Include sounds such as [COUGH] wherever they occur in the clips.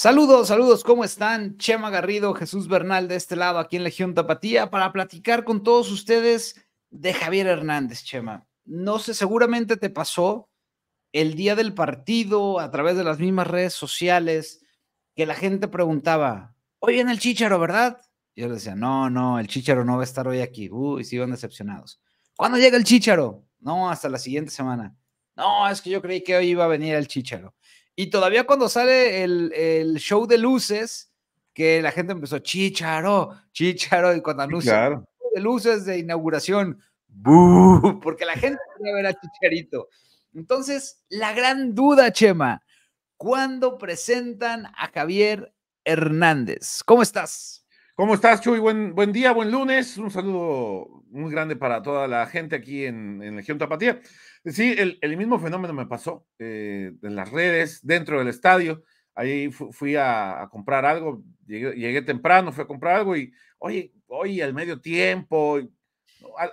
Saludos, saludos, ¿cómo están? Chema Garrido, Jesús Bernal de este lado, aquí en Legión Tapatía, para platicar con todos ustedes de Javier Hernández, Chema. No sé, seguramente te pasó el día del partido a través de las mismas redes sociales que la gente preguntaba, hoy viene el Chicharo, ¿verdad? Y yo les decía, no, no, el Chicharo no va a estar hoy aquí. Uy, se iban decepcionados. ¿Cuándo llega el Chicharo? No, hasta la siguiente semana. No, es que yo creí que hoy iba a venir el Chicharo. Y todavía cuando sale el, show de luces, que la gente empezó, chicharo, chicharo, y cuando anuncia show de luces de inauguración, porque la gente [LAUGHS] quería ver a Chicharito. Entonces, la gran duda, Chema, ¿cuándo presentan a Javier Hernández? ¿Cómo estás? ¿Cómo estás, Chuy? Buen, buen día, buen lunes. Un saludo muy grande para toda la gente aquí en, en Legión Tapatía. Sí, el, el, mismo fenómeno me pasó eh, en las redes, dentro del estadio. Ahí fui a, comprar algo, llegué, temprano, fui a comprar algo y, oye, hoy al medio tiempo,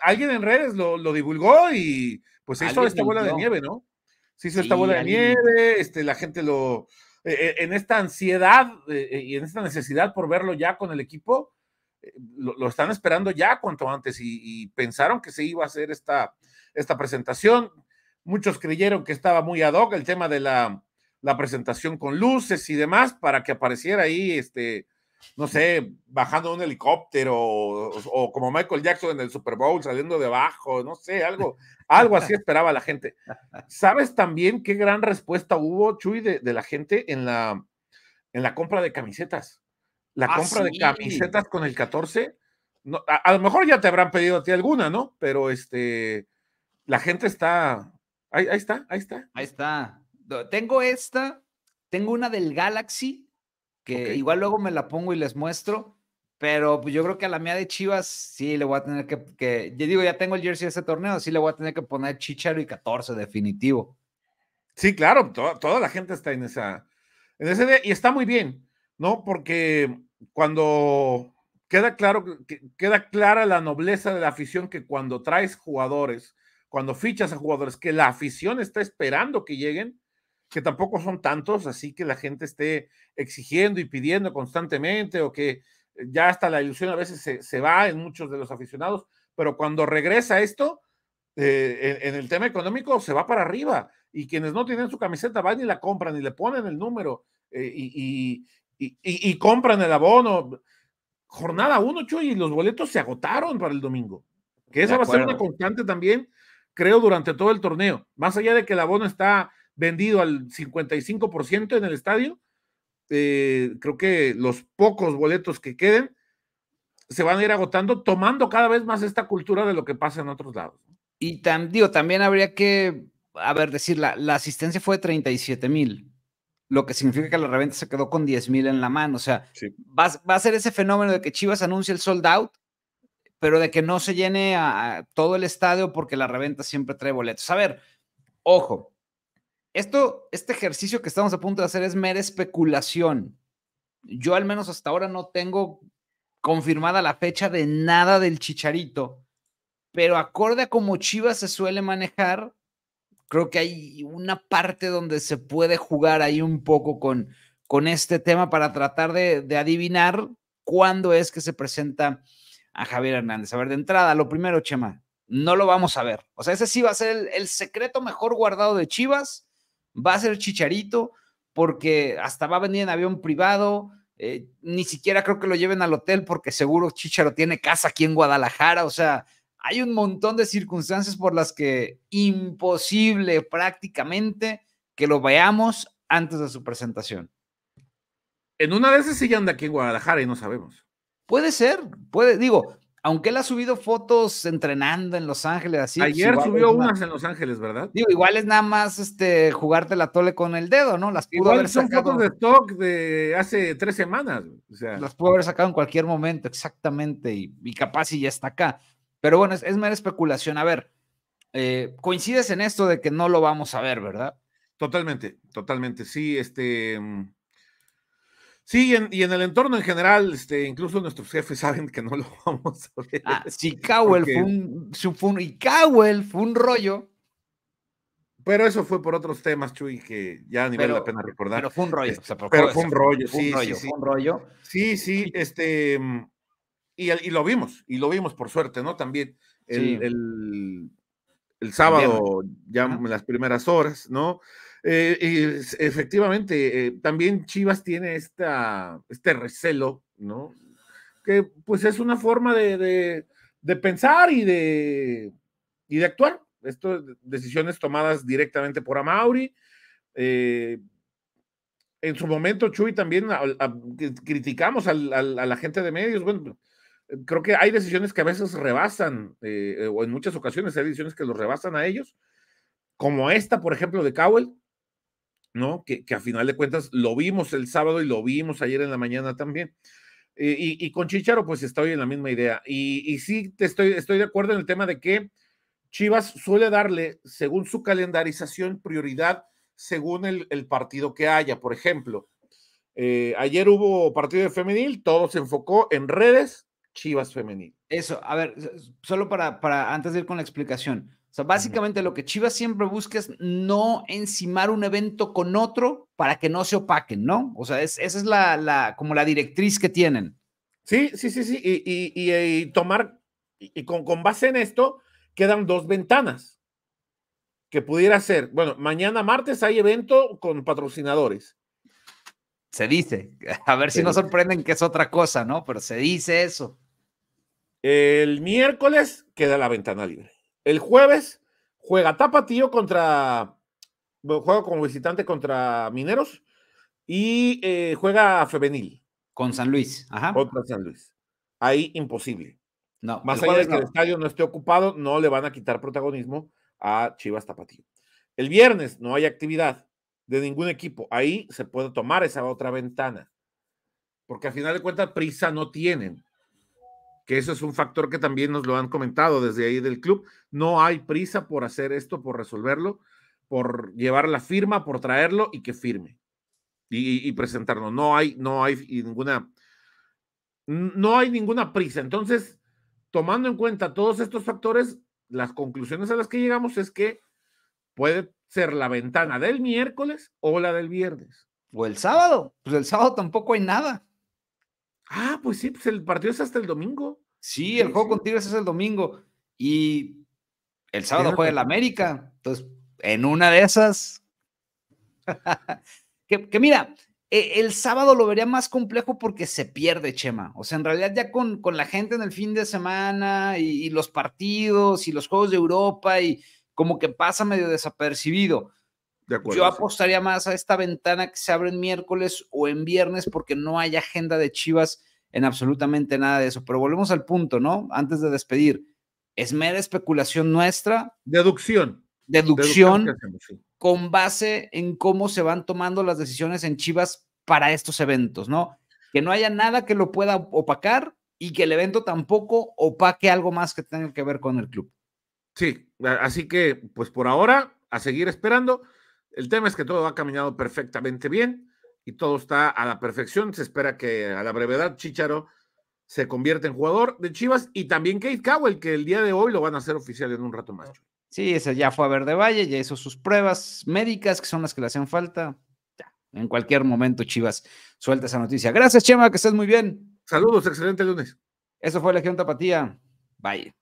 alguien en redes lo, divulgó y pues se hizo esta bola de nieve, ¿no? Se hizo esta bola de nieve, este, la gente lo, eh, en esta ansiedad eh, eh, y en esta necesidad por verlo ya con el equipo, lo, están esperando ya cuanto antes y, pensaron que se iba a hacer esta, esta presentación. Muchos creyeron que estaba muy ad hoc el tema de la, la presentación con luces y demás para que apareciera ahí este, no sé, bajando un helicóptero o, como Michael Jackson en el Super Bowl saliendo de abajo, no sé, algo, algo así [LAUGHS] esperaba la gente. ¿Sabes también qué gran respuesta hubo, Chuy, de, la gente en la, en la compra de camisetas? La ah, compra de camisetas con el 14. a, lo mejor ya te habrán pedido a ti alguna, ¿no? Pero este, la gente está. Ahí, ahí está, ahí está. Ahí está. Tengo esta, tengo una del Galaxy que igual luego me la pongo y les muestro, pero pues, yo creo que a la mía de Chivas sí le voy a tener que, que yo digo, ya tengo el jersey de ese torneo, sí le voy a tener que poner Chicharo y 14, definitivo. Sí, claro, toda la gente está en esa, ese y está muy bien, ¿no? Porque cuando queda claro, queda clara la nobleza de la afición que cuando traes jugadores, cuando fichas a jugadores que la afición está esperando que lleguen, que tampoco son tantos, así que la gente esté exigiendo y pidiendo constantemente o que eh, ya hasta la ilusión a veces se, va en muchos de los aficionados, pero cuando regresa esto, eh, en, el tema económico se va para arriba y quienes no tienen su camiseta van y la compran y le ponen el número eh, y, compran el abono. Jornada 1, Chuy, y los boletos se agotaron para el domingo, que esa va a ser una constante también, creo, durante todo el torneo, más allá de que el abono está vendido al 55% en el estadio. Eh, creo que los pocos boletos que queden se van a ir agotando, tomando cada vez más esta cultura de lo que pasa en otros lados. Y tan también habría que, a ver, decir, la, la asistencia fue de 37 mil, lo que significa que la reventa se quedó con 10 mil en la mano. O sea, va, va, a ser ese fenómeno de que Chivas anuncia el sold out, pero de que no se llene todo el estadio porque la reventa siempre trae boletos. A ver, ojo, esto, este ejercicio que estamos a punto de hacer es mera especulación. Yo al menos hasta ahora no tengo confirmada la fecha de nada del chicharito, pero acorde a cómo Chivas se suele manejar, creo que hay una parte donde se puede jugar ahí un poco con, con este tema para tratar de, adivinar cuándo es que se presenta a Javier Hernández. A ver, de entrada, lo primero, Chema, no lo vamos a ver. O sea, ese sí va a ser el secreto mejor guardado de Chivas va a ser Chicharito porque hasta va a venir en avión privado, eh, ni siquiera creo que lo lleven al hotel porque seguro Chicharo tiene casa aquí en Guadalajara, o sea, hay un montón de circunstancias por las que imposible prácticamente que lo veamos antes de su presentación. En una de esas sí anda aquí en Guadalajara y no sabemos. Puede ser, puede, digo, aunque él ha subido fotos entrenando en Los Ángeles, así. Pues Ayer subió unas en Los Ángeles, ¿verdad? Digo, igual es nada más este, jugarte la tole con el dedo, ¿no? Las pudo igual haber son fotos de stock de hace tres semanas. Las pudo haber sacado en cualquier momento, exactamente, y, y capaz y ya está acá. Pero bueno, es, mera especulación. A ver, eh, coincides en esto de que no lo vamos a ver, ¿verdad? Totalmente, totalmente. Sí, este. Mm, Sí, y en, el entorno en general, este, incluso nuestros jefes saben que no lo [LAUGHS] vamos a ver. Ah, sí, este, Cowell fue, un, y fue un rollo. Pero eso fue por otros temas, Chuy, que ya ni vale la pena recordar. Pero fue un rollo. pero fue, un rollo, sí, sí, sí. Fue un rollo. Sí, sí, este, mm, y, lo vimos, y lo vimos por suerte, ¿no? También el, sábado, ya en las primeras horas, ¿no? Eh, efectivamente, eh, también Chivas tiene esta, este recelo, ¿no? Que pues es una forma de, de, pensar y de, y de actuar. Esto, decisiones tomadas directamente por Amauri. Eh, en su momento, Chuy, también criticamos a la gente de medios. Bueno, creo que hay decisiones que a veces rebasan, eh, o en muchas ocasiones hay decisiones que los rebasan a ellos, como esta, por ejemplo, de Cowell, ¿no? Que, que, a final de cuentas lo vimos el sábado y lo vimos ayer en la mañana también. Y, y, con Chicharo, pues estoy en la misma idea. Y, y, sí, te estoy, estoy de acuerdo en el tema de que Chivas suele darle, según su calendarización, prioridad según el, el partido que haya. Por ejemplo, eh, ayer hubo partido de femenil, todo se enfocó en redes Chivas femenil. Eso, a ver, solo para, para antes de ir con la explicación. O sea, básicamente lo que Chivas siempre busca es no encimar un evento con otro para que no se opaquen, ¿no? O sea, esa es la, como la directriz que tienen. Sí, sí, sí, sí. Y, tomar, y con, base en esto, quedan dos ventanas que pudiera ser. Bueno, mañana martes hay evento con patrocinadores. Se dice. [LAUGHS] A ver si no sorprenden que es otra cosa, ¿no? Pero se dice eso. El miércoles queda la ventana libre. El jueves juega Tapatío contra, juega como visitante contra Mineros y eh, juega Femenil. Con San Luis, ajá. Contra San Luis. Ahí imposible. No, Más allá de que el estadio no esté ocupado, no le van a quitar protagonismo a Chivas Tapatío. El viernes no hay actividad de ningún equipo. Ahí se puede tomar esa otra ventana. Porque al final de cuentas, prisa no tienen que eso es un factor que también nos lo han comentado desde ahí del club. No hay prisa por hacer esto, por resolverlo, por llevar la firma, por traerlo y que firme y, presentarlo, No hay, no hay ninguna, no hay ninguna prisa. Entonces, tomando en cuenta todos estos factores, las conclusiones a las que llegamos es que puede ser la ventana del miércoles o la del viernes. O el sábado, pues el sábado tampoco hay nada. Ah, pues sí, pues el partido es hasta el domingo. Sí, el juego contigo con es el domingo. Y el sábado juega el América. Entonces, en una de esas. [LAUGHS] que, mira, e, el sábado lo vería más complejo porque se pierde, Chema. O sea, en realidad ya con, con la gente en el fin de semana y los partidos y los Juegos de Europa y como que pasa medio desapercibido acuerdo, Yo apostaría más a esta ventana que se abre en miércoles o en viernes porque no hay agenda de Chivas en absolutamente nada de eso. Pero volvemos al punto, ¿no? Antes de despedir, es mera especulación nuestra. Deducción. Deducción, con base en cómo se van tomando las decisiones en Chivas para estos eventos, ¿no? Que no haya nada que lo pueda opacar y que el evento tampoco opaque algo más que tenga que ver con el club. Sí, así que pues por ahora a seguir esperando. El tema es que todo ha caminado perfectamente bien y todo está a la perfección. Se espera que a la brevedad Chicharo se convierta en jugador de Chivas y también Kate Cowell, que el día de hoy lo van a hacer oficial en un rato más. Sí, ese ya fue a Verde Valle, ya hizo sus pruebas médicas, que son las que le hacen falta. en cualquier momento, Chivas, suelta esa noticia. Gracias, Chema, que estés muy bien. Saludos, excelente lunes. Eso fue Legión Tapatía. Bye.